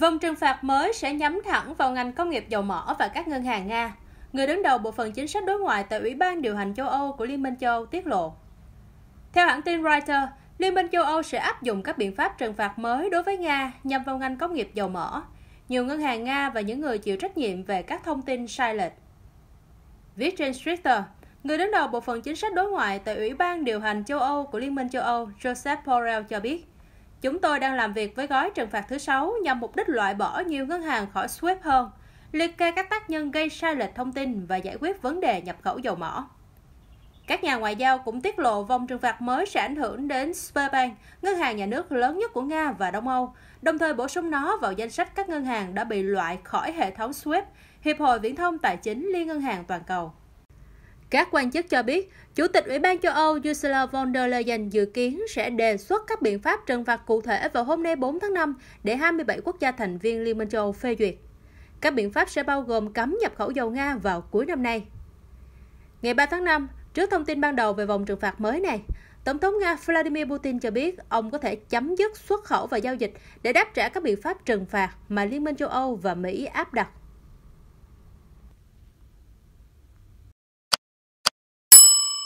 Vòng trừng phạt mới sẽ nhắm thẳng vào ngành công nghiệp dầu mỏ và các ngân hàng Nga. Người đứng đầu bộ phận chính sách đối ngoại tại Ủy ban điều hành châu Âu của Liên minh châu Âu tiết lộ. Theo hãng tin Reuters, Liên minh châu Âu sẽ áp dụng các biện pháp trừng phạt mới đối với Nga nhằm vào ngành công nghiệp dầu mỏ, nhiều ngân hàng Nga và những người chịu trách nhiệm về các thông tin sai lệch. Viết trên Twitter, người đứng đầu bộ phận chính sách đối ngoại tại Ủy ban điều hành châu Âu của Liên minh châu Âu Joseph Borrell cho biết, Chúng tôi đang làm việc với gói trừng phạt thứ 6 nhằm mục đích loại bỏ nhiều ngân hàng khỏi SWIFT hơn, liệt kê các tác nhân gây sai lệch thông tin và giải quyết vấn đề nhập khẩu dầu mỏ. Các nhà ngoại giao cũng tiết lộ vòng trừng phạt mới sẽ ảnh hưởng đến Sberbank, ngân hàng nhà nước lớn nhất của Nga và Đông Âu, đồng thời bổ sung nó vào danh sách các ngân hàng đã bị loại khỏi hệ thống SWIFT, Hiệp hội Viễn thông Tài chính Liên ngân hàng Toàn cầu. Các quan chức cho biết, Chủ tịch Ủy ban châu Âu Ursula von der Leyen dự kiến sẽ đề xuất các biện pháp trừng phạt cụ thể vào hôm nay 4 tháng 5 để 27 quốc gia thành viên Liên minh châu Âu phê duyệt. Các biện pháp sẽ bao gồm cấm nhập khẩu dầu Nga vào cuối năm nay. Ngày 3 tháng 5, trước thông tin ban đầu về vòng trừng phạt mới này, Tổng thống Nga Vladimir Putin cho biết ông có thể chấm dứt xuất khẩu và giao dịch để đáp trả các biện pháp trừng phạt mà Liên minh châu Âu và Mỹ áp đặt